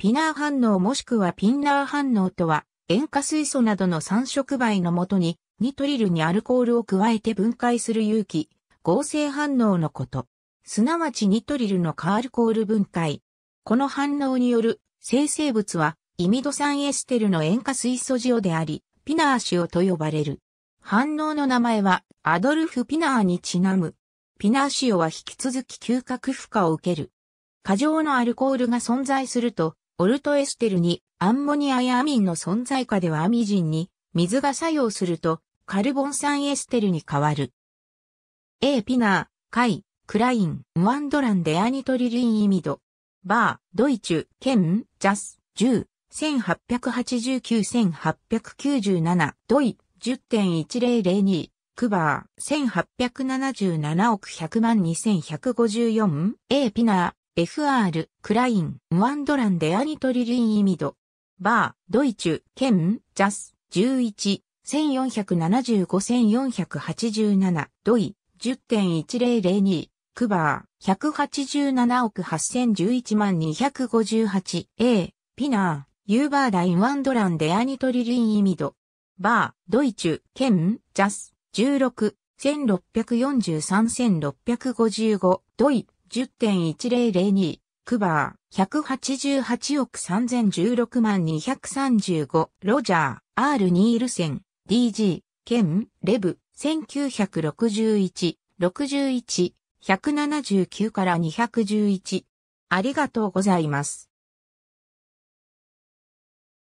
ピナー反応もしくはピンナー反応とは、塩化水素などの酸触媒のもとに、ニトリルにアルコールを加えて分解する有機、合成反応のこと。すなわちニトリルのカールコール分解。この反応による生成物は、イミド酸エステルの塩化水素塩であり、ピナー塩と呼ばれる。反応の名前は、アドルフ・ピナーにちなむ。ピナー塩は引き続き嗅覚負荷を受ける。過剰のアルコールが存在すると、オルトエステルにアンモニアやアミンの存在下ではアミジンに水が作用するとカルボン酸エステルに変わる。A ピナー、カイ、クライン、ワンドランデアニトリリンイミド。バー、ドイチュ、ケン、ジャス、10、1889-1897、ドイ、10.1002、クバー、1877億100万2154、A ピナー、FR、クライン、ワンドランデアニトリリンイミド。バー、ドイチュ、ケン、ジャス、11、1475-1487、ドイ、10.1002、クバー、187億8011万258、A、ピナー、ユーバーラインワンドランデアニトリリンイミド。バー、ドイチュ、ケン、ジャス、16、1 6 4 3百6 5 5ドイ、10.1002、クバー、188億3016万235、ロジャー、R ニールセン、DG、ケン、レブ、1961、61、179から211。ありがとうございます。